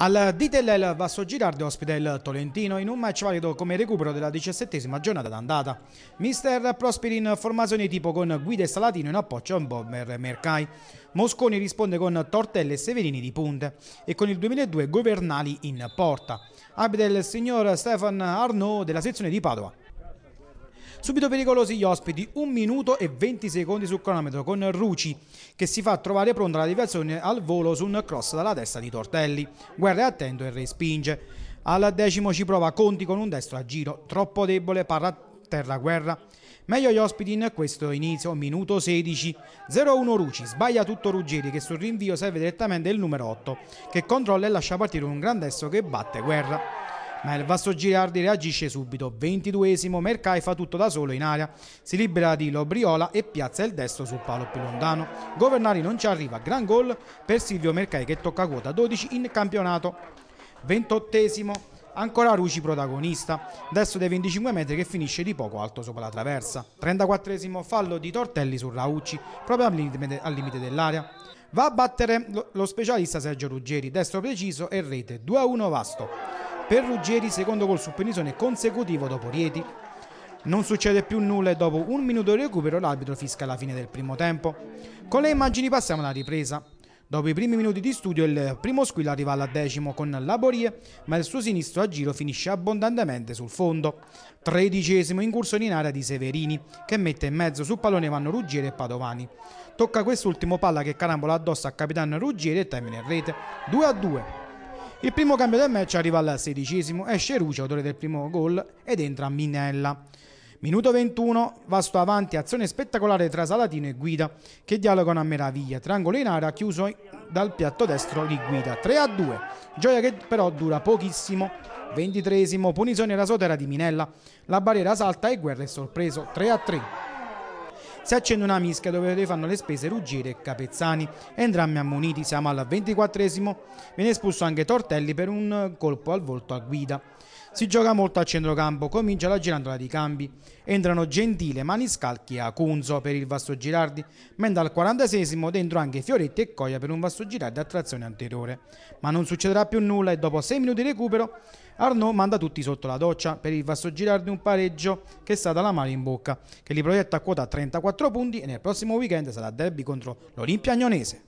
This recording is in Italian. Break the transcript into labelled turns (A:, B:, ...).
A: Al Ditel Vasso Girardi ospita il Tolentino in un match valido come recupero della diciassettesima giornata d'andata. Mister Prosperi in formazione tipo con Guida e Salatino in appoggio a Bomber Mercai. Mosconi risponde con Tortelle e Severini di punte e con il 2002 Governali in porta. Abita il signor Stefan Arnaud della sezione di Padova. Subito pericolosi gli ospiti, 1 minuto e 20 secondi sul cronometro con Ruci che si fa trovare pronta la deviazione al volo su un cross dalla testa di Tortelli. Guerra è attento e respinge. Al decimo ci prova Conti con un destro a giro, troppo debole, parla a terra guerra. Meglio gli ospiti in questo inizio, minuto 16. 0-1 Ruci, sbaglia tutto Ruggeri che sul rinvio serve direttamente il numero 8, che controlla e lascia partire un gran destro che batte guerra ma il Vasto Girardi reagisce subito. 22esimo, Mercai fa tutto da solo in aria, si libera di Lobriola e piazza il destro sul palo più lontano. Governari non ci arriva, gran gol per Silvio Mercai che tocca quota 12 in campionato. 28esimo, ancora Ruci protagonista, destro dei 25 metri che finisce di poco alto sopra la traversa. 34esimo, fallo di Tortelli su Raucci, proprio al limite, al limite dell'area. Va a battere lo specialista Sergio Ruggeri, destro preciso e rete 2-1 Vasto. Per Ruggeri, secondo gol su Penisone consecutivo dopo Rieti. Non succede più nulla e dopo un minuto di recupero l'arbitro fisca la fine del primo tempo. Con le immagini passiamo alla ripresa. Dopo i primi minuti di studio il primo squillo arriva alla decimo con Laborie, ma il suo sinistro a giro finisce abbondantemente sul fondo. Tredicesimo incursione in area di Severini, che mette in mezzo sul pallone vanno Ruggieri e Padovani. Tocca quest'ultimo palla che carambola addosso a capitano Ruggieri e termina in rete. 2 a 2. Il primo cambio del match arriva al sedicesimo, esce Rucio, autore del primo gol, ed entra Minella. Minuto 21, Vasto avanti, azione spettacolare tra Salatino e Guida, che dialogano a meraviglia. Triangolo in area, chiuso dal piatto destro di Guida. 3 a 2, gioia che però dura pochissimo. 23 punizione alla sotera di Minella. La barriera salta e Guerra è sorpreso. 3 a 3. Si accende una mischia dove fanno le spese Ruggeri e Capezzani. Entrambi ammoniti, siamo al 24esimo. Viene espulso anche Tortelli per un colpo al volto a guida. Si gioca molto a centrocampo, comincia la girandola di cambi. Entrano Gentile, Maniscalchi e Acunzo per il Vasto Girardi, mentre al 46 dentro anche Fioretti e Coia per un Vasto Girardi a trazione anteriore. Ma non succederà più nulla e dopo 6 minuti di recupero Arnaud manda tutti sotto la doccia per il Vasto Girardi un pareggio che è stata la mano in bocca, che li proietta a quota 34 punti e nel prossimo weekend sarà derby contro l'Olimpia Agnonese.